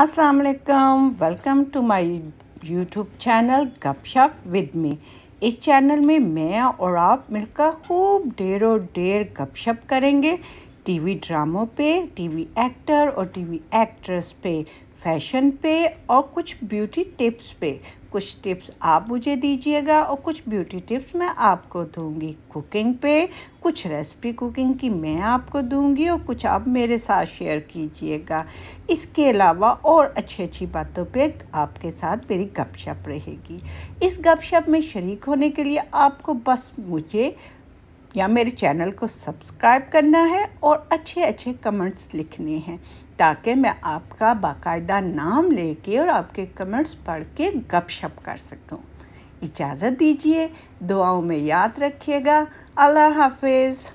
अस्सलाम वालेकुम welcome to my YouTube channel गपशप विद मी इस चैनल में मैं और आप मिलकर खूब देर और देर गपशप करेंगे टीवी ड्रामों पे टीवी एक्टर और टीवी एक्ट्रेस पे फैशन पे और कुछ ब्यूटी टिप्स पे कुछ टिप्स आप मुझे दीजिएगा और कुछ ब्यूटी टिप्स मैं आपको दूंगी कुकिंग पे कुछ रेसिपी कुकिंग की मैं आपको दूंगी और कुछ आप मेरे साथ शेयर कीजिएगा इसके अलावा और अच्छी अच्छी बातों पे आपके साथ मेरी गपशप रहेगी इस गपशप में शरीक होने के लिए आपको बस मुझे या मेरे चैनल को सब्सक्राइब करना है और अच्छे अच्छे कमेंट्स लिखने हैं ताकि मैं आपका बाकायदा नाम लेके और आपके कमेंट्स पढ़ के गपशप कर सकूं। इजाज़त दीजिए दुआओं में याद रखिएगा अल्लाह हाफिज़